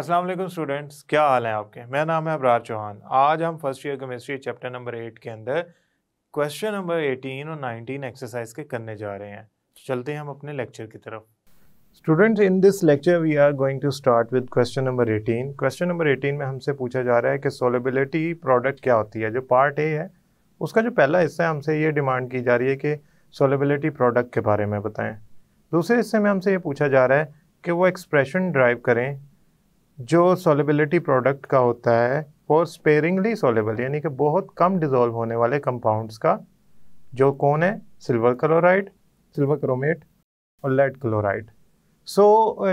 अस्सलाम वालेकुम स्टूडेंट्स क्या हाल है आपके मेरा नाम है अबरार चौहान आज हम first year chemistry chapter number eight के अंदर क्वेश्चन नंबर एटीन और नाइनटीन एक्सरसाइज के करने जा रहे हैं तो चलते हैं हम अपने लेक्चर की तरफ students in this lecture we are going to start with question number eighteen question number eighteen में हमसे पूछा जा रहा है कि सोलेबिलिटी प्रोडक्ट क्या होती है जो पार्ट ए है उसका जो पहला हिस्सा है हमसे ये डिमांड की जा रही है कि सोलेबिलिटी प्रोडक्ट के बारे में बताएं दूसरे हिस्से में हमसे ये पूछा जा रहा है कि वो एक्सप्रेशन ड्राइव करें जो सोलिबिलिटी प्रोडक्ट का होता है वो स्पेयरिंगली सोलेबल यानी कि बहुत कम डिजोल्व होने वाले कंपाउंड्स का जो कौन है सिल्वर क्लोराइड सिल्वर क्रोमेट और lead chloride so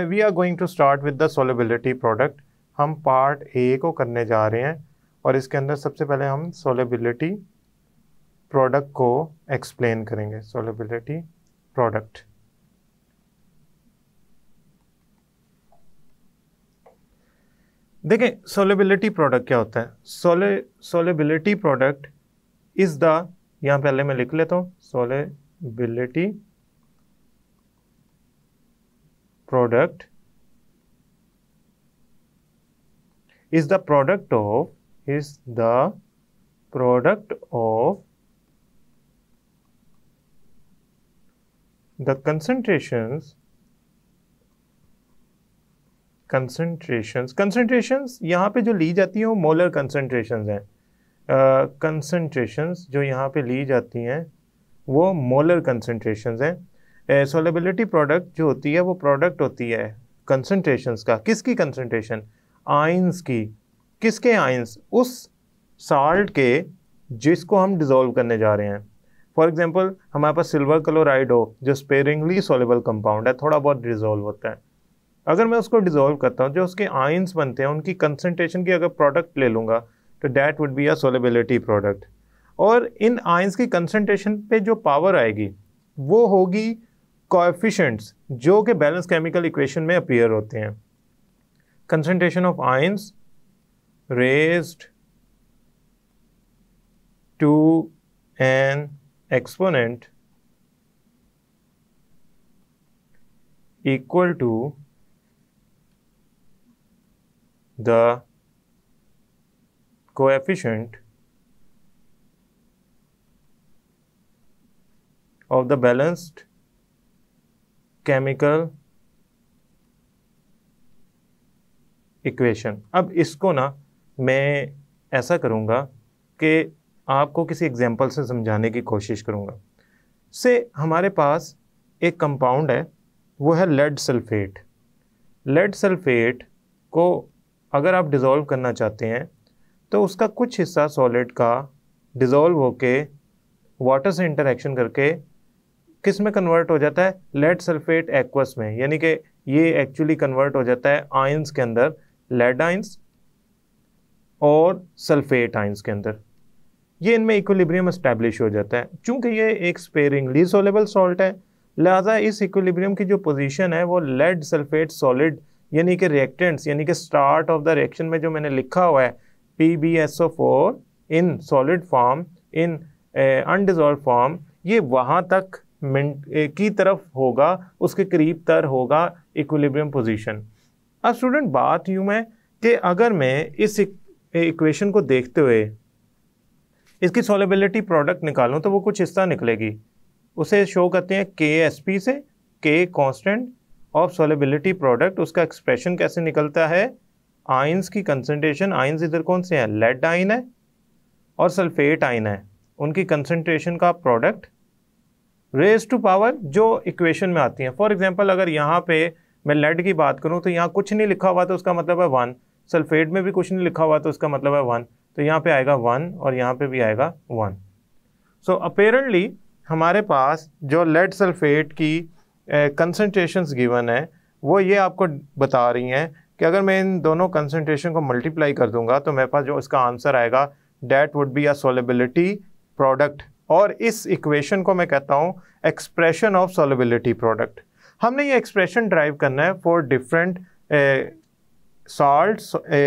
we are going to start with the solubility product हम पार्ट ए को करने जा रहे हैं और इसके अंदर सबसे पहले हम सोलेबिलिटी प्रोडक्ट को एक्सप्लेन करेंगे सोलेबिलिटी प्रोडक्ट देखें सोलेबिलिटी प्रोडक्ट क्या होता है सोले सोलेबिलिटी प्रोडक्ट इज़ द यहां पहले मैं लिख लेता हूं solubility product is the product of is the product of the concentrations concentrations concentrations यहाँ पे जो ली जाती हैं वो मोलर कंसनट्रेशंस हैं कंसनट्रेशंस जो यहाँ पे ली जाती हैं वो मोलर कंसनट्रेशंस हैं सोलेबिलिटी प्रोडक्ट जो होती है वो प्रोडक्ट होती है कंसनट्रेशंस का किसकी कंसनट्रेशन आइंस की किसके आइंस उस साल्ट के जिसको हम डिज़ोल्व करने जा रहे हैं फॉर एग्ज़ाम्पल हमारे पास सिल्वर क्लोराइड हो जो स्पेरिंगली सोलेबल कंपाउंड है थोड़ा बहुत डिज़ोल्व होता है अगर मैं उसको डिजोल्व करता हूँ जो उसके आइंस बनते हैं उनकी कंसनट्रेशन की अगर प्रोडक्ट ले लूँगा तो that would be a solubility product और इन आइंस की कंसनट्रेशन पे जो पावर आएगी वो होगी कोएफिशिएंट्स जो कि बैलेंस केमिकल इक्वेशन में अपीयर होते हैं concentration of ions raised to an exponent equal to the coefficient of the balanced chemical equation अब इसको ना मैं ऐसा करूँगा कि आपको किसी एग्जाम्पल से समझाने की कोशिश करूँगा से हमारे पास एक कंपाउंड है वो है लेड सल्फेट लेड सल्फेट को अगर आप डिज़ोल्व करना चाहते हैं तो उसका कुछ हिस्सा सॉलिड का डिज़ोल्व होके वाटर से इंटरेक्शन करके किस में कन्वर्ट हो जाता है लेड सल्फेट एक्वस में यानी कि ये एक्चुअली कन्वर्ट हो जाता है आयंस के अंदर लेड आयंस और सल्फेट आयंस के अंदर ये इनमें इक्विलिब्रियम इस्टेब्लिश हो जाता है चूँकि ये एक स्पेरिंगली सोलेबल सॉल्ट है लिहाजा इस इक्विलिब्रियम की जो पोजीशन है वो लेड सल्फेट सॉलिड यानी कि रिएक्टेंट्स यानी कि स्टार्ट ऑफ द रिएक्शन में जो मैंने लिखा हुआ है P B S O four in solid form in undissolved form ये वहाँ तक की तरफ होगा उसके करीब तर होगा इक्विलिब्रियम पोजीशन अब स्टूडेंट बात यूँ मैं कि अगर मैं इस इक्वेशन को देखते हुए इसकी सॉलेबिलिटी प्रोडक्ट निकालूँ तो वो कुछ हिस्सा निकलेगी उसे शो करते हैं के एस पी से के कॉन्स्टेंट ऑफ सोलेबिलिटी प्रोडक्ट उसका एक्सप्रेशन कैसे निकलता है आइंस की कंसनट्रेशन आइंस इधर कौन से हैं लेड आइन है और सल्फेट आइन है उनकी कंसनट्रेशन का प्रोडक्ट रेज टू पावर जो इक्वेशन में आती है फॉर एग्जाम्पल अगर यहाँ पे मैं लेड की बात करूँ तो यहाँ कुछ नहीं लिखा हुआ तो उसका मतलब है वन सल्फेट में भी कुछ नहीं लिखा हुआ तो उसका मतलब है वन तो यहाँ पे आएगा वन और यहाँ पे भी आएगा वन सो अपेरेंटली हमारे पास जो लेड सल्फेट की कंसनट्रेशन गिवन है वो ये आपको बता रही हैं कि अगर मैं इन दोनों कंसनट्रेशन को मल्टीप्लाई कर दूंगा तो मेरे पास जो इसका आंसर आएगा that would be a solubility product और इस इक्वेशन को मैं कहता हूँ एक्सप्रेशन ऑफ सोलेबिलिटी प्रोडक्ट हमने ये एक्सप्रेशन ड्राइव करना है for different salt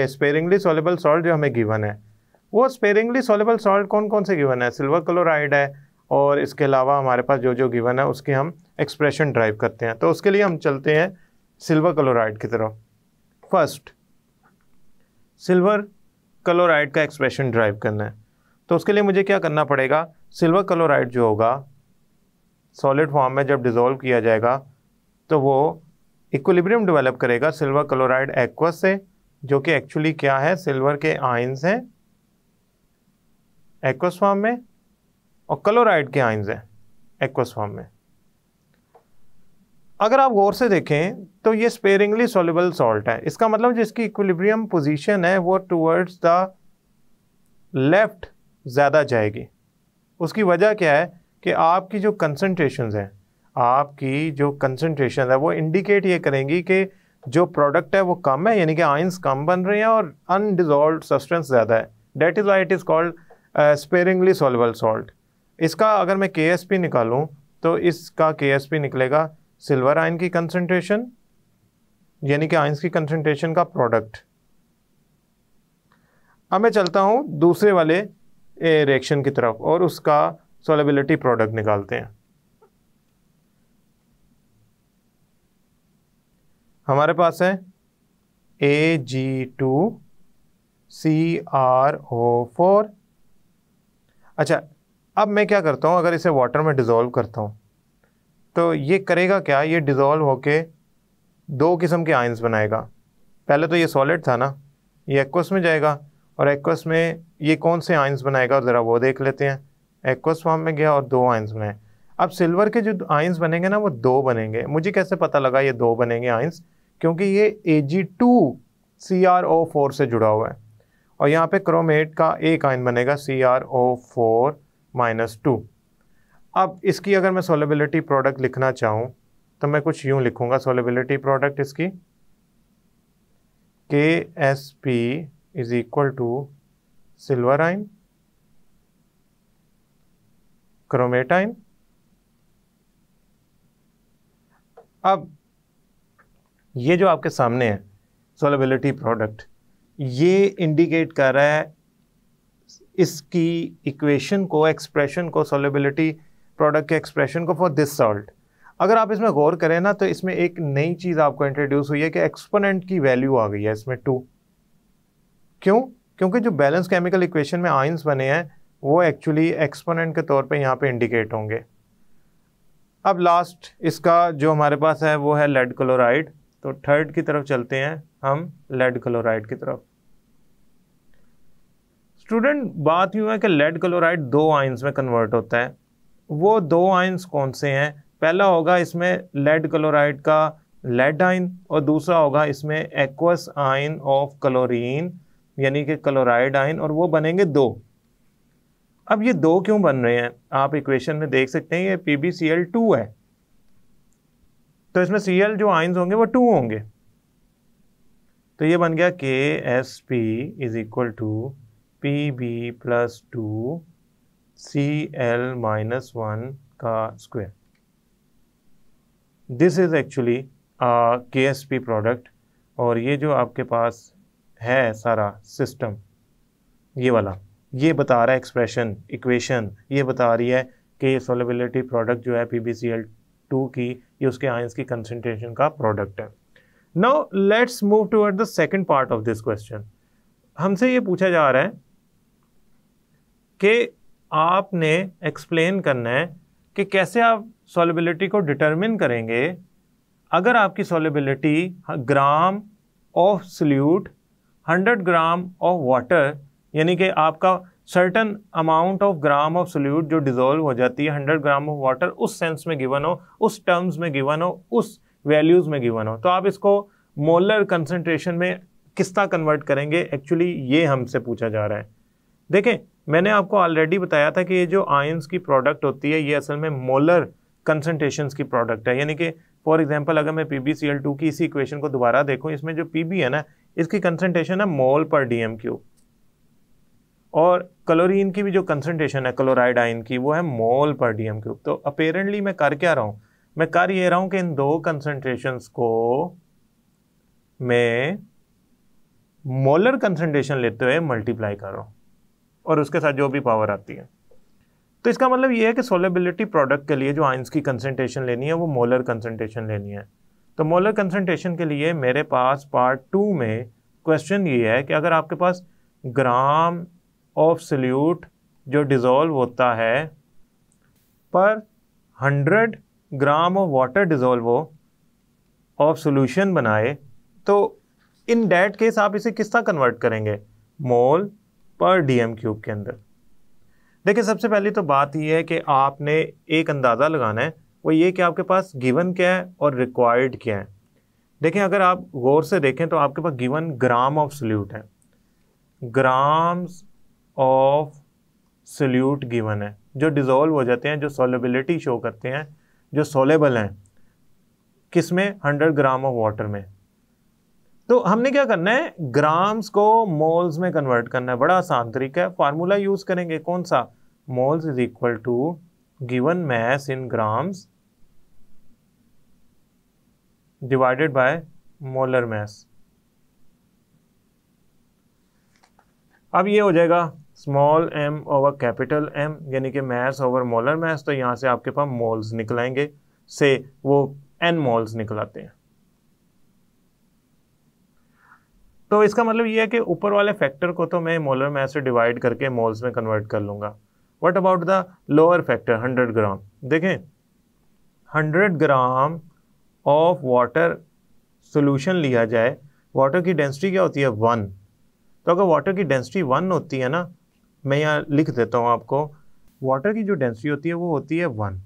sparingly soluble salt जो हमें गिवन है वो स्पेरिंगली सोलेबल सॉल्ट कौन कौन से गिवन है सिल्वर क्लोराइड है और इसके अलावा हमारे पास जो जो गिवन है उसकी हम एक्सप्रेशन ड्राइव करते हैं तो उसके लिए हम चलते हैं सिल्वर क्लोराइड की तरफ फर्स्ट सिल्वर क्लोराइड का एक्सप्रेशन ड्राइव करना है तो उसके लिए मुझे क्या करना पड़ेगा सिल्वर क्लोराइड जो होगा सॉलिड फॉर्म में जब डिज़ोल्व किया जाएगा तो वो इक्वलिब्रियम डेवलप करेगा सिल्वर क्लोराइड एक्वस से जो कि एक्चुअली क्या है सिल्वर के आइंस हैं एक्वस फॉर्म में और क्लोराइड के आइंस हैं एक्वस फॉर्म में अगर आप गौर से देखें तो ये स्पेयरिंगली सोलबल सॉल्ट है इसका मतलब जिसकी इक्विलिब्रियम पोजीशन है वो टूवर्ड्स द लेफ्ट ज़्यादा जाएगी उसकी वजह क्या है कि आपकी जो कंसनट्रेशन हैं आपकी जो कंसनट्रेशन है वो इंडिकेट ये करेंगी कि जो प्रोडक्ट है वो कम है यानी कि आइंस कम बन रहे हैं और अनडिजॉल्व सब्सटेंस ज़्यादा है that is why it is called sparingly soluble salt इसका अगर मैं के निकालूँ तो इसका के निकलेगा सिल्वर आयन की कंसनट्रेशन यानी कि आयंस की कंसंट्रेशन का प्रोडक्ट अब मैं चलता हूँ दूसरे वाले रिएक्शन की तरफ और उसका सोलेबिलिटी प्रोडक्ट निकालते हैं हमारे पास है A G two C R O four अच्छा अब मैं क्या करता हूँ अगर इसे वाटर में डिज़ोल्व करता हूँ तो ये करेगा क्या ये डिज़ोल्व होके दो किस्म के आयंस बनाएगा पहले तो ये सॉलिड था ना ये एक्वस में जाएगा और एक्वस में ये कौन से आयंस बनाएगा ज़रा वो देख लेते हैं एक्वस फॉर्म में गया और दो आयंस बनाए अब सिल्वर के जो आयंस बनेंगे ना वो दो बनेंगे मुझे कैसे पता लगा ये दो बनेंगे आयंस क्योंकि ये A G two C R O four से जुड़ा हुआ है और यहाँ पे क्रोमेट का एक आयन बनेगा C R O four minus two अब इसकी अगर मैं सोलेबिलिटी प्रोडक्ट लिखना चाहूँ तो मैं कुछ यूँ लिखूँगा सोलेबिलिटी प्रोडक्ट इसकी K S P is equal to silver ion chromate ion अब ये जो आपके सामने है सोलेबिलिटी प्रोडक्ट ये इंडिकेट कर रहा है इसकी इक्वेशन को एक्सप्रेशन को सोलेबिलिटी प्रोडक्ट के एक्सप्रेशन को फॉर दिस सॉल्ट अगर आप इसमें गौर करें ना तो इसमें एक नई चीज़ आपको इंट्रोड्यूस हुई है कि एक्सपोनेंट की वैल्यू आ गई है इसमें टू क्यों क्योंकि जो बैलेंस केमिकल इक्वेशन में आइंस बने हैं वो एक्चुअली एक्सपोनेंट के तौर पे यहाँ पे इंडिकेट होंगे अब लास्ट इसका जो हमारे पास है वो है लेड क्लोराइड तो थर्ड की तरफ चलते हैं हम लेड क्लोराइड की तरफ स्टूडेंट बात यूँ है कि लेड क्लोराइड दो आइंस में कन्वर्ट होता है वो दो आइन्स कौन से हैं पहला होगा इसमें लेड क्लोराइड का लेड आइन और दूसरा होगा इसमें एक्वस आइन ऑफ क्लोरीन यानी कि क्लोराइड आइन और वो बनेंगे दो अब ये दो क्यों बन रहे हैं आप इक्वेशन में देख सकते हैं ये P B C L two है तो इसमें सी एल जो आइन्स होंगे वो टू होंगे तो ये बन गया K S P is equal to P B plus two C L minus one का square this is actually K S P product और ये जो आपके पास है सारा सिस्टम ये वाला ये बता रहा है एक्सप्रेशन इक्वेशन ये बता रही है कि सोलेबिलिटी प्रोडक्ट जो है P B C L two की ये उसके आइंस की कंसनट्रेशन का प्रोडक्ट है now let's move toward the second part of this question हमसे ये पूछा जा रहा है कि आपने एक्सप्लेन करना है कि कैसे आप सॉलिबिलिटी को डिटरमिन करेंगे अगर आपकी solubility gram of solute 100 gram of water यानी कि आपका certain amount of gram of solute जो डिज़ोल्व हो जाती है 100 ग्राम ऑफ वाटर उस सेंस में गिवन हो उस टर्म्स में गिवन हो उस वैल्यूज़ में गिवन हो तो आप इसको मोलर कंसनट्रेशन में तरह कन्वर्ट करेंगे एक्चुअली ये हमसे पूछा जा रहा है देखें मैंने आपको ऑलरेडी बताया था कि ये जो आयंस की प्रोडक्ट होती है ये असल में मोलर कंसनट्रेशन की प्रोडक्ट है यानी कि फॉर एग्जाम्पल अगर मैं P B C L two की इसी इक्वेशन को दोबारा देखूँ इसमें जो पी है ना इसकी कंसनट्रेशन है मोल पर डी और क्लोरीन की भी जो कंसनट्रेशन है क्लोराइड आइन की वो है मोल पर डी क्यूब तो अपेरेंटली मैं कर क्या रहा हूँ मैं कर ये रहा हूँ कि इन दो कंसनट्रेशन को मैं मोलर कंसनट्रेशन लेते हुए मल्टीप्लाई कर रहा हूँ और उसके साथ जो भी पावर आती है तो इसका मतलब ये है कि सोलेबिलिटी प्रोडक्ट के लिए जो आइंस की कंसनट्रेशन लेनी है वो मोलर कंसनट्रेशन लेनी है तो मोलर कंसनट्रेशन के लिए मेरे पास पार्ट टू में क्वेश्चन ये है कि अगर आपके पास ग्राम ऑफ सल्यूट जो डिज़ोल्व होता है per hundred gram of water dissolve हो ऑफ सोल्यूशन बनाए तो इन डैट केस आप इसे किस तरह कन्वर्ट करेंगे मोल पर डीएम क्यूब के अंदर देखिए सबसे पहली तो बात यह है कि आपने एक अंदाज़ा लगाना है वो ये कि आपके पास गिवन क्या है और रिक्वायर्ड क्या है देखें अगर आप गौर से देखें तो आपके पास गिवन ग्राम ऑफ सल्यूट है ग्राम्स ऑफ सल्यूट गिवन है जो डिज़ोल्व हो जाते हैं जो सोलेबिलिटी शो करते हैं जो सोलेबल हैं किस में हंड्रेड ग्राम ऑफ वाटर में तो हमने क्या करना है ग्राम्स को मोल्स में कन्वर्ट करना है बड़ा आसान तरीका है फार्मूला यूज़ करेंगे कौन सा moles is equal to given mass in grams divided by molar mass अब ये हो जाएगा small M over capital M यानी कि मैस ओवर मोलर मैस तो यहां से आपके पास मोल्स निकलाएंगे से वो एन मोल्स निकलाते हैं तो इसका मतलब ये है कि ऊपर वाले फैक्टर को तो मैं मोलर में से डिवाइड करके मोल्स में कन्वर्ट कर लूँगा what about the lower factor hundred gram देखें hundred gram of water solution लिया जाए वाटर की डेंसिटी क्या होती है वन तो अगर वाटर की डेंसिटी वन होती है ना मैं यहाँ लिख देता हूँ आपको वाटर की जो डेंसिटी होती है वो होती है वन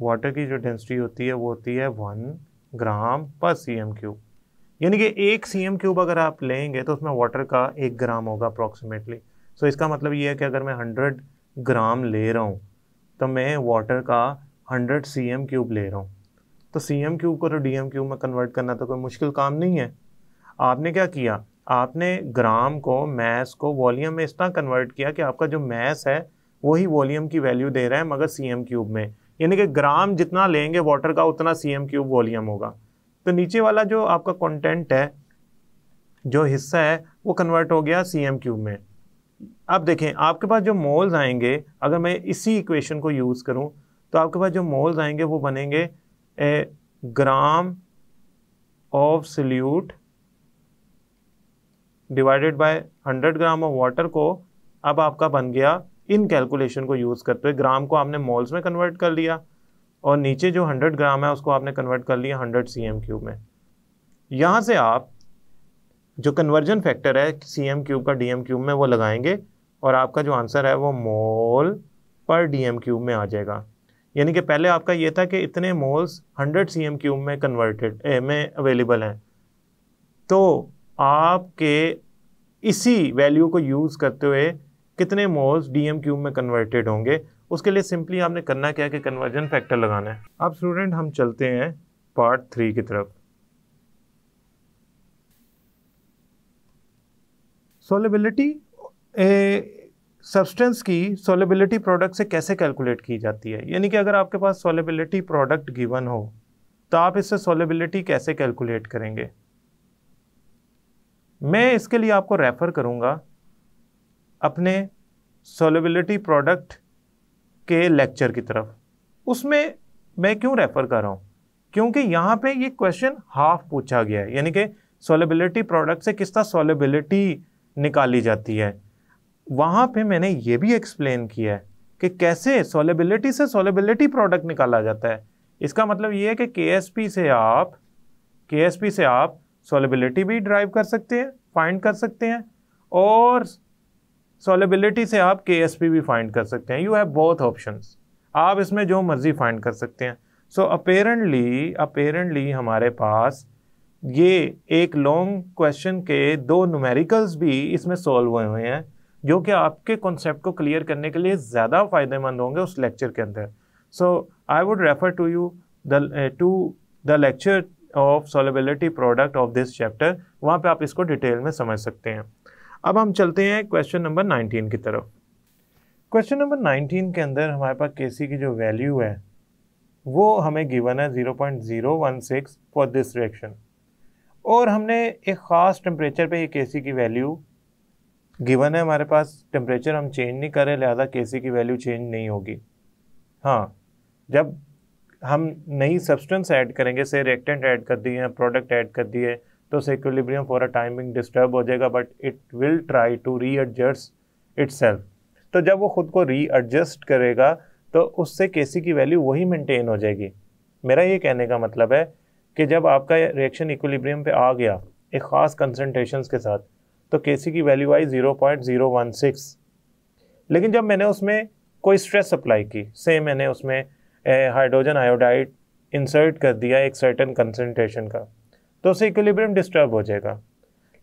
वाटर की जो डेंसिटी होती है वो होती है वन ग्राम पर सी एम क्यूब यानी कि एक सी एम क्यूब अगर आप लेंगे तो उसमें वाटर का एक ग्राम होगा अप्रॉक्सीमेटली सो इसका मतलब ये है कि अगर मैं हंड्रेड ग्राम ले रहा हूँ तो मैं वाटर का हंड्रेड सी एम क्यूब ले रहा हूँ तो सी एम क्यूब को तो डी एम क्यूब में कन्वर्ट करना तो कोई मुश्किल काम नहीं है आपने क्या किया आपने ग्राम को मैस को वॉल्यूम में इस तरह कन्वर्ट किया कि आपका जो मैस है वही वॉल्यूम की वैल्यू दे रहा है मगर सी एम क्यूब में यानी कि ग्राम जितना लेंगे वाटर का उतना सी एम क्यूब वॉल्यूम होगा तो नीचे वाला जो आपका कंटेंट है जो हिस्सा है वो कन्वर्ट हो गया सी एम क्यूब में अब देखें आपके पास जो मोल्स आएंगे अगर मैं इसी इक्वेशन को यूज़ करूं तो आपके पास जो मोल्स आएंगे वो बनेंगे a gram of solute divided by 100 gram of water को अब आपका बन गया इन कैलकुलेशन को यूज़ करते हुए ग्राम को आपने मोल्स में कन्वर्ट कर लिया और नीचे जो 100 ग्राम है उसको आपने कन्वर्ट कर लिया 100 सी क्यूब में यहाँ से आप जो कन्वर्जन फैक्टर है सी क्यूब का डी क्यूब में वो लगाएंगे और आपका जो आंसर है वो मोल पर डी क्यूब में आ जाएगा यानी कि पहले आपका ये था कि इतने मोल्स 100 सी क्यूब में कन्वर्टेड में अवेलेबल हैं तो आपके इसी वैल्यू को यूज़ करते हुए कितने मोल्स डी क्यूब में कन्वर्टेड होंगे उसके लिए सिंपली आपने करना क्या है कि कन्वर्जन फैक्टर लगाना है अब स्टूडेंट हम चलते हैं पार्ट थ्री की तरफ सोलेबिलिटी सब्सटेंस की सोलेबिलिटी प्रोडक्ट से कैसे कैलकुलेट की जाती है यानी कि अगर आपके पास सोलेबिलिटी प्रोडक्ट गिवन हो तो आप इससे सोलेबिलिटी कैसे कैलकुलेट करेंगे मैं इसके लिए आपको रेफ़र करूंगा अपने सोलेबिलिटी प्रोडक्ट के लेक्चर की तरफ उसमें मैं क्यों रेफर कर रहा हूँ क्योंकि यहाँ पे ये क्वेश्चन हाफ पूछा गया है यानी कि सोलेबिलिटी प्रोडक्ट से किस तरह सोलेबिलिटी निकाली जाती है वहाँ पे मैंने ये भी एक्सप्लेन किया है कि कैसे सोलेबिलिटी से सोलेबिलिटी प्रोडक्ट निकाला जाता है इसका मतलब ये है कि के से आप के से आप सोलेबिलिटी भी ड्राइव कर सकते हैं फाइंड कर सकते हैं और सॉलेबिलिटी से आप के एस पी भी फाइंड कर सकते हैं यू हैव बोथ ऑप्शन आप इसमें जो मर्ज़ी फाइंड कर सकते हैं सो अपेरेंटली अपेरेंटली हमारे पास ये एक लॉन्ग क्वेश्चन के दो नुमेरिकल्स भी इसमें सॉल्व हुए हुए हैं जो कि आपके कॉन्सेप्ट को क्लियर करने के लिए ज़्यादा फायदेमंद होंगे उस लेक्चर के अंदर so I would refer to you the to the lecture of solubility product of this chapter वहाँ पे आप इसको डिटेल में समझ सकते हैं अब हम चलते हैं क्वेश्चन नंबर नाइनटीन की तरफ क्वेश्चन नंबर नाइनटीन के अंदर हमारे पास के सी की जो वैल्यू है वो हमें गिवन है zero point zero one six for this reaction और हमने एक ख़ास टेम्परेचर पे ये के सी की वैल्यू गिवन है हमारे पास टेम्परेचर हम चेंज नहीं करें लिहाजा के सी की वैल्यू चेंज नहीं होगी हाँ जब हम नई सब्सटेंस ऐड करेंगे से रिएक्टेंट ऐड कर दिए हैं प्रोडक्ट ऐड कर दिए तो equilibrium for a timing disturb हो जाएगा but it will try to readjust it तो जब वो खुद को री एडजस्ट करेगा तो उससे के की वैल्यू वही मेंटेन हो जाएगी मेरा ये कहने का मतलब है कि जब आपका रिएक्शन इक्विलिब्रियम पे आ गया एक ख़ास कंसनट्रेशन के साथ तो के की वैल्यू आई 0.016 लेकिन जब मैंने उसमें कोई स्ट्रेस अप्लाई की से मैंने उसमें हाइड्रोजन आयोडाइड इंसर्ट कर दिया एक सर्टन कंसनट्रेशन का तो उससे इक्विलिब्रियम डिस्टर्ब हो जाएगा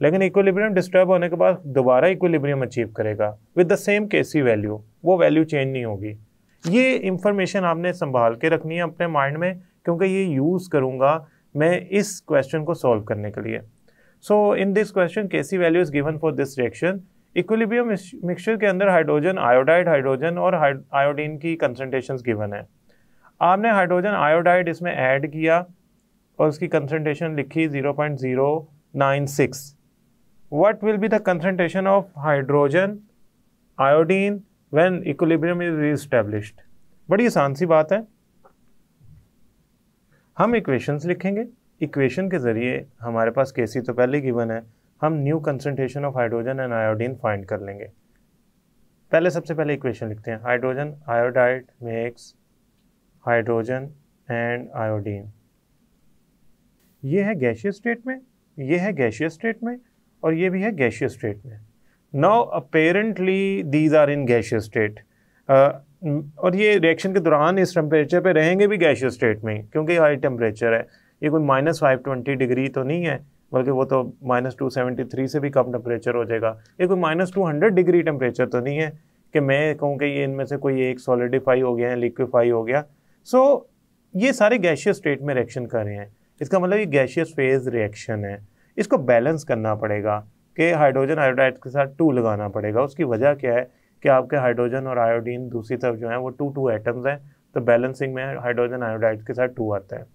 लेकिन इक्विलिब्रियम डिस्टर्ब होने के बाद दोबारा इक्विलिब्रियम अचीव करेगा with the same K C value वो वैल्यू चेंज नहीं होगी ये इंफॉर्मेशन आपने संभाल के रखनी है अपने माइंड में क्योंकि ये यूज़ करूँगा मैं इस क्वेश्चन को सॉल्व करने के लिए सो इन this question K C value is given for this reaction equilibrium mixture के अंदर हाइड्रोजन आयोडाइड हाइड्रोजन और आयोडीन की कंसनट्रेशन गिवन है आपने हाइड्रोजन आयोडाइड इसमें ऐड किया और उसकी कंसनट्रेशन लिखी 0.096 what will be the concentration of hydrogen iodine when equilibrium is reestablished बड़ी आसान सी बात है हम इक्वेशंस लिखेंगे इक्वेशन के ज़रिए हमारे पास के तो पहले गिवन है हम new concentration of hydrogen and iodine find कर लेंगे पहले सबसे पहले इक्वेशन लिखते हैं hydrogen iodide makes hydrogen and iodine ये है गैशियस स्टेट में ये है गैशियस स्टेट में और ये भी है गैशियस स्टेट में now apparently these are in gaseous state और ये रिएक्शन के दौरान इस टेम्परेचर पे रहेंगे भी गैशियस स्टेट में क्योंकि हाई टेम्परेचर है ये कोई माइनस फाइव ट्वेंटी डिग्री तो नहीं है बल्कि वो तो माइनस टू सेवेंटी थ्री से भी कम टेम्परेचर हो जाएगा ये कोई minus two hundred degree temperature तो नहीं है कि मैं कहूँ कि ये इनमें से कोई एक सॉलिडिफाई हो गया है लिक्विफाई हो गया सो so, ये सारे गैशियस स्टेट में रिएक्शन कर रहे हैं इसका मतलब ये गैशियस फेज रिएक्शन है इसको बैलेंस करना पड़ेगा कि हाइड्रोजन आयोडाइड के साथ टू लगाना पड़ेगा उसकी वजह क्या है कि आपके हाइड्रोजन और आयोडीन दूसरी तरफ जो है वो टू टू एटम्स हैं तो बैलेंसिंग में हाइड्रोजन आयोडाइड के साथ टू आता है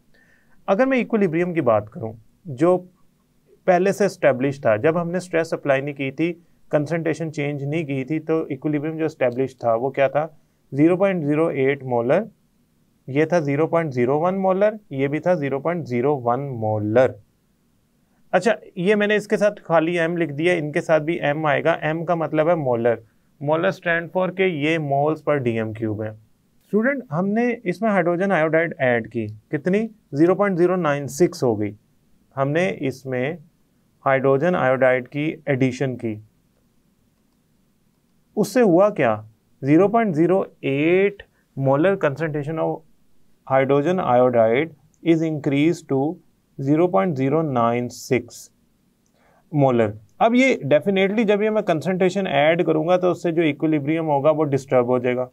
अगर मैं इक्वलिब्रियम की बात करूँ जो पहले से इस्टेब्लिश था जब हमने स्ट्रेस अप्लाई नहीं की थी कंसनट्रेशन चेंज नहीं की थी तो इक्वलिब्रियम जो इस्टेब्लिश था वो क्या था 0.08 मोलर ये था 0.01 मोलर ये भी था 0.01 मोलर अच्छा ये मैंने इसके साथ खाली एम लिख दिया इनके साथ भी एम आएगा एम का मतलब है मोलर मोलर स्टैंड फॉर के ये मोल्स पर डीएम क्यूब है स्टूडेंट हमने इसमें हाइड्रोजन आयोडाइड ऐड की कितनी 0.096 हो गई हमने इसमें हाइड्रोजन आयोडाइड की एडिशन की उससे हुआ क्या 0.08 molar concentration of hydrogen iodide is increase to 0.096 molar अब ये डेफिनेटली जब ये मैं कंसंट्रेशन ऐड करूंगा तो उससे जो इक्विलिब्रियम होगा वो डिस्टर्ब हो जाएगा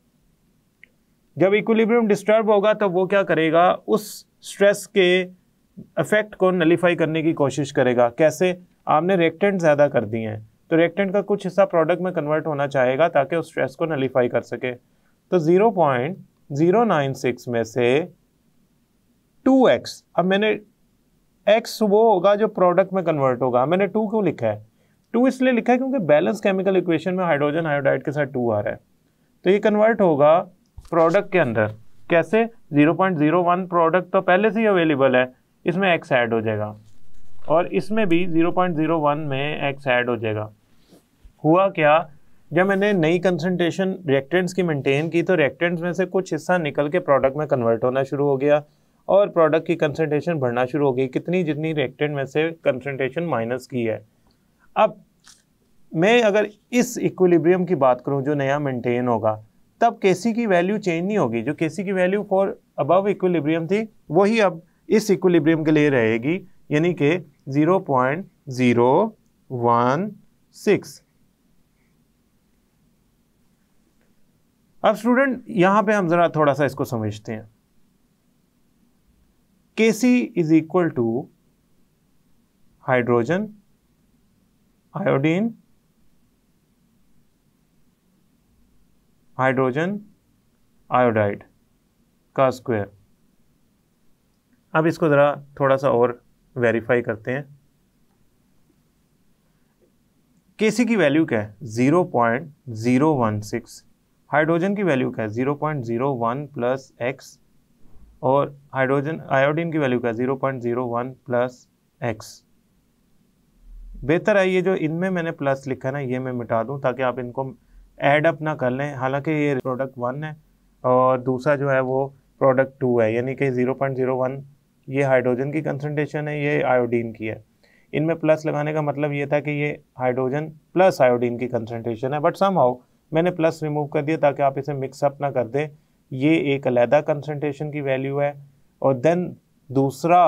जब इक्विलिब्रियम डिस्टर्ब होगा तो वो क्या करेगा उस स्ट्रेस के इफेक्ट को नलीफाई करने की कोशिश करेगा कैसे आपने रेक्टेंट ज़्यादा कर दिए हैं तो रेक्टेंट का कुछ हिस्सा प्रोडक्ट में कन्वर्ट होना चाहेगा ताकि उस स्ट्रेस को नलीफाई कर सके तो zero point zero nine six में से टू एक्स अब मैंने x वो होगा जो प्रोडक्ट में कन्वर्ट होगा मैंने टू क्यों लिखा है टू इसलिए लिखा है क्योंकि बैलेंस केमिकल इक्वेशन में हाइड्रोजन हाइड्राइड के साथ टू आ रहा है तो ये कन्वर्ट होगा प्रोडक्ट के अंदर कैसे 0.01 प्रोडक्ट तो पहले से ही अवेलेबल है इसमें एक्स ऐड हो जाएगा और इसमें भी 0.01 में एक्स ऐड हो जाएगा हुआ क्या जब मैंने नई कंसनट्रेशन रिएक्टेंट्स की मेंटेन की तो रिएक्टेंट्स में से कुछ हिस्सा निकल के प्रोडक्ट में कन्वर्ट होना शुरू हो गया और प्रोडक्ट की कंसनट्रेशन बढ़ना शुरू हो गई कितनी जितनी रिएक्टेंट में से कंसनट्रेशन माइनस की है अब मैं अगर इस इक्विलिब्रियम की बात करूँ जो नया मेंटेन होगा तब के की वैल्यू चेंज नहीं होगी जो के की वैल्यू फॉर अबव इक्विलिब्रियम थी वही अब इस इक्विलिब्रियम के लिए रहेगी यानी कि zero point zero one six अब स्टूडेंट यहां पे हम ज़रा थोड़ा सा इसको समझते हैं K C is equal to hydrogen iodine hydrogen iodide का स्क्वायर अब इसको ज़रा थोड़ा सा और वेरीफाई करते हैं के सी की वैल्यू क्या है zero point zero one six hydrogen की वैल्यू क्या है zero point zero one plus x और हाइड्रोजन आयोडीन की वैल्यू क्या है zero point zero one plus x बेहतर है ये जो इनमें मैंने प्लस लिखा है ना ये मैं मिटा दूँ ताकि आप इनको एड अप ना कर लें हालांकि ये प्रोडक्ट वन है और दूसरा जो है वो प्रोडक्ट टू है यानी कि ज़ीरो पॉइंट ज़ीरो वन ये हाइड्रोजन की कंसनट्रेशन है ये आयोडीन की है इनमें प्लस लगाने का मतलब ये था कि ये हाइड्रोजन प्लस आयोडीन की कंसनट्रेशन है बट सम हाउ मैंने प्लस रिमूव कर दिया ताकि आप इसे मिक्सअप ना कर दें ये एक अलहदा कंसनट्रेशन की वैल्यू है और देन दूसरा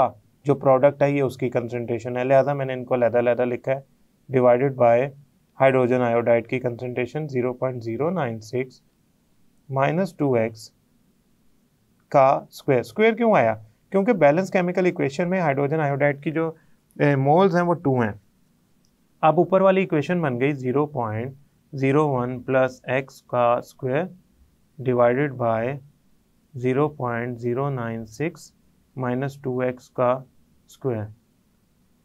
जो प्रोडक्ट है ये उसकी कंसनट्रेशन है लिहाजा मैंने इनको अलहदा लहदा लिखा है डिवाइडेड बाय हाइड्रोजन आयोडाइड की कंसनट्रेशन 0.096 माइनस टू एक्स का स्क्वेयर स्क्वेयर क्यों आया क्योंकि बैलेंस केमिकल इक्वेशन में हाइड्रोजन आयोडाइड की जो मोल्स eh, हैं वो टू हैं अब ऊपर वाली इक्वेशन बन गई zero point zero one plus x का square divided by zero point zero nine six minus two x का स्क्वायर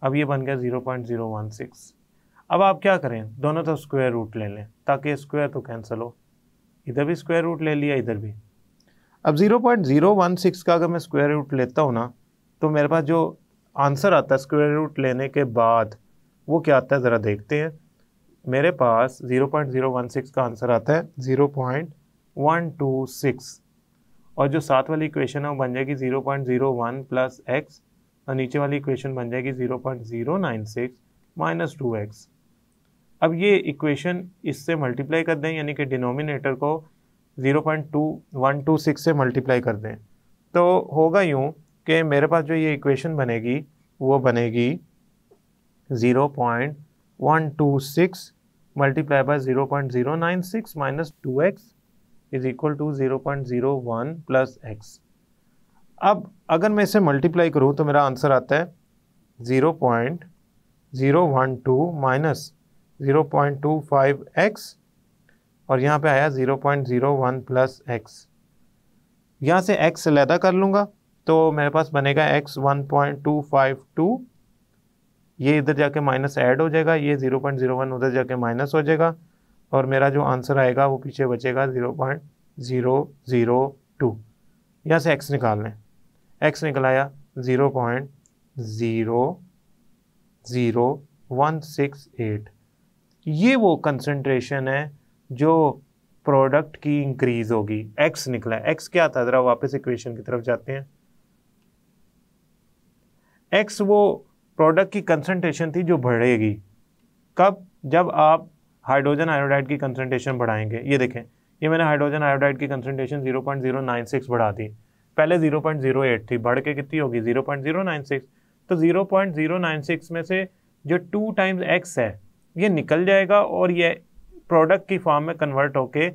अब ये बन गया zero point zero one six अब आप क्या करें दोनों तरफ स्क्वायर रूट ले लें ताकि स्क्वायर तो कैंसिल हो इधर भी स्क्वायर रूट ले लिया इधर भी अब zero point zero one six का अगर मैं स्क्वायर रूट लेता हूँ ना तो मेरे पास जो आंसर आता है स्क्वायर रूट लेने के बाद वो क्या आता है ज़रा देखते हैं मेरे पास 0.016 का आंसर आता है 0.126 और जो साथ वाली इक्वेशन है वो बन जाएगी 0.01 प्लस एक्स और नीचे वाली इक्वेशन बन जाएगी 0.096 माइनस टू एक्स अब ये इक्वेशन इससे मल्टीप्लाई कर दें यानी कि डिनोमिनेटर को 0.2126 से मल्टीप्लाई कर दें तो होगा यूँ कि मेरे पास जो ये इक्वेशन बनेगी वो बनेगी 0.126 multiply by zero point zero nine six minus two x is equal to zero point zero one plus x अब अगर मैं इसे मल्टीप्लाई करूँ तो मेरा आंसर आता है zero point zero one two minus zero point two five x और यहाँ पे आया zero point zero one plus x यहाँ से एक्स लैदा कर लूँगा तो मेरे पास बनेगा x one point two five two ये इधर जाके माइनस ऐड हो जाएगा ये ज़ीरो पॉइंट ज़ीरो वन उधर जाके माइनस हो जाएगा और मेरा जो आंसर आएगा वो पीछे बचेगा zero point zero zero two यहाँ से एक्स निकाल लें एक्स निकलाया zero point zero zero one six eight ये वो कंसनट्रेशन है जो प्रोडक्ट की इंक्रीज होगी एक्स निकला एक्स क्या था ज़रा वापस इक्वेशन की तरफ जाते हैं एक्स वो प्रोडक्ट की कंसनट्रेशन थी जो बढ़ेगी कब जब आप हाइड्रोजन आयोडाइड की कंसनट्रेशन बढ़ाएंगे ये देखें ये मैंने हाइड्रोजन आयोडाइड की कंसनट्रेशन 0.096 बढ़ा दी पहले 0.08 थी बढ़ के कितनी होगी 0.096 तो 0.096 में से जो टू टाइम्स एक्स है ये निकल जाएगा और ये प्रोडक्ट की फॉर्म में कन्वर्ट होके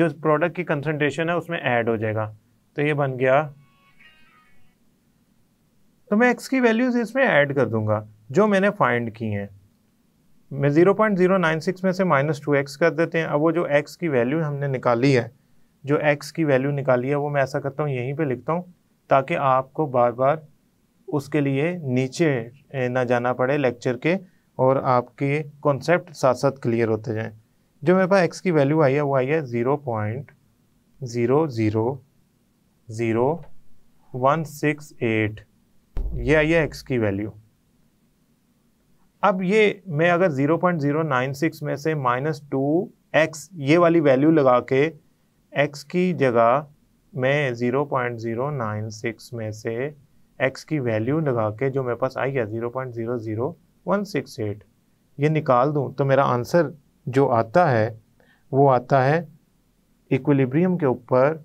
जो प्रोडक्ट की कंसनट्रेशन है उसमें ऐड हो जाएगा तो ये बन गया तो मैं एक्स की वैल्यूज़ इसमें ऐड कर दूंगा जो मैंने फाइंड की हैं मैं zero zero point nine six में से माइनस टू एक्स कर देते हैं अब वो जो एक्स की वैल्यू हमने निकाली है जो एक्स की वैल्यू निकाली है वो मैं ऐसा करता हूँ यहीं पर लिखता हूँ ताकि आपको बार बार उसके लिए नीचे ना जाना पड़े लेक्चर के और आपके कॉन्सेप्ट साथ साथ क्लियर होते जाएँ जो मेरे पास एक्स की वैल्यू आई है वो आई है zero point zero zero zero one six eight ये आई है एक्स की वैल्यू अब ये मैं अगर 0.096 में से माइनस टू एक्स ये वाली वैल्यू लगा के एक्स की जगह मैं 0.096 में से एक्स की वैल्यू लगा के जो मेरे पास आई है 0.00168 ये निकाल दूँ तो मेरा आंसर जो आता है वो आता है इक्विलिब्रियम के ऊपर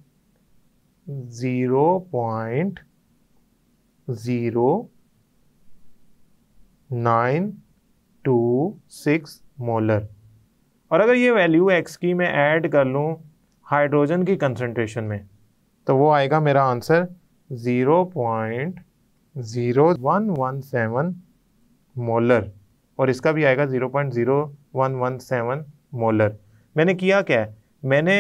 point zero nine two six molar और अगर ये वैल्यू एक्स की मैं ऐड कर लूँ हाइड्रोजन की कंसनट्रेशन में तो वो आएगा मेरा answer zero point zero one one seven molar और इसका भी आएगा zero point zero one one seven molar मैंने किया क्या है मैंने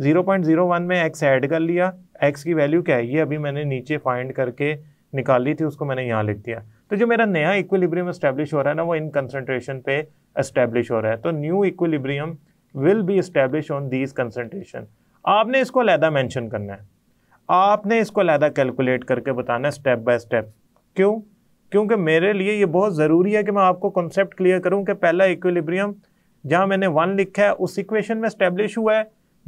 ज़ीरो पॉइंट ज़ीरो वन में एक्स ऐड कर लिया एक्स की वैल्यू क्या है ये अभी मैंने नीचे फाइंड करके निकाल ली थी उसको मैंने यहाँ लिख दिया तो जो मेरा नया इक्विलिब्रियम इस्टेब्लिश हो रहा है ना वो इन कंसनट्रेशन पे इस्टेब्लिश हो रहा है तो new equilibrium will be establish on these concentration आपने इसको अलहदा मैंशन करना है आपने इसको अलहदा कैलकुलेट करके बताना है स्टेप बाय स्टेप क्यों क्योंकि मेरे लिए ये बहुत ज़रूरी है कि मैं आपको कॉन्सेप्ट क्लियर करूँ कि पहला इक्विलिब्रियम जहाँ मैंने वन लिखा है उस इक्वेशन में स्टैब्लिश हुआ है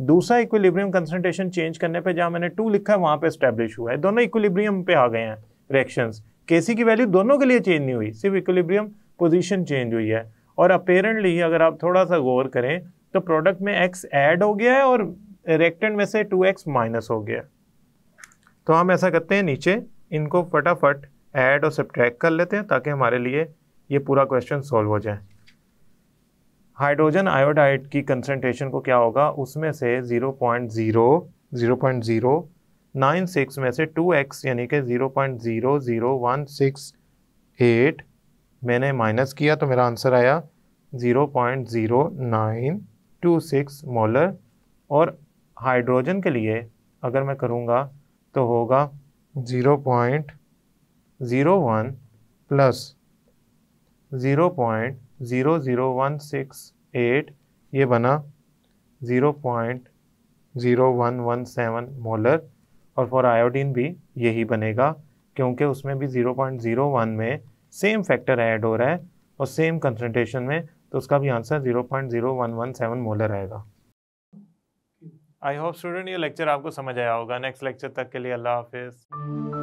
दूसरा इक्विलिब्रियम कंसनट्रेशन चेंज करने पे जहाँ मैंने टू लिखा है वहाँ पे इस्टेब्लिश हुआ है दोनों इक्विलिब्रियम पे आ गए हैं के सी की वैल्यू दोनों के लिए चेंज नहीं हुई सिर्फ इक्विलिब्रियम पोजीशन चेंज हुई है और अपेरेंटली अगर आप थोड़ा सा गौर करें तो प्रोडक्ट में एक्स एड हो गया है और रिएक्टेंट में से टू एक्स माइनस हो गया तो हम ऐसा करते हैं नीचे इनको फटाफट ऐड और सब्ट्रैक कर लेते हैं ताकि हमारे लिए ये पूरा क्वेश्चन सॉल्व हो जाए हाइड्रोजन आयोडाइड की कंसनट्रेशन को क्या होगा उसमें से zero point zero zero point zero nine six में से टू एक्स यानी कि zero point zero zero one six eight मैंने माइनस किया तो मेरा आंसर आया zero point zero nine two six molar और हाइड्रोजन के लिए अगर मैं करूँगा तो होगा zero point zero one plus zero point zero zero one six eight ये बना zero point zero one one seven molar और फॉर आयोडीन भी यही बनेगा क्योंकि उसमें भी 0.01 में सेम फैक्टर ऐड हो रहा है और सेम कंसनट्रेशन में तो उसका भी आंसर 0.0117 मोलर आएगा आई होप स्टूडेंट ये लेक्चर आपको समझ आया होगा नेक्स्ट लेक्चर तक के लिए अल्लाह हाफिज़